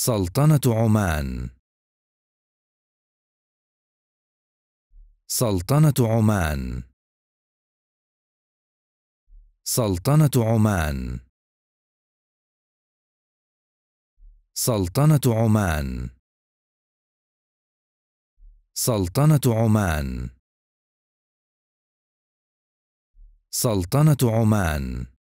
سلطنة عمان سلطنة عمان سلطنة عمان سلطنة عمان سلطنة عمان سلطنة عمان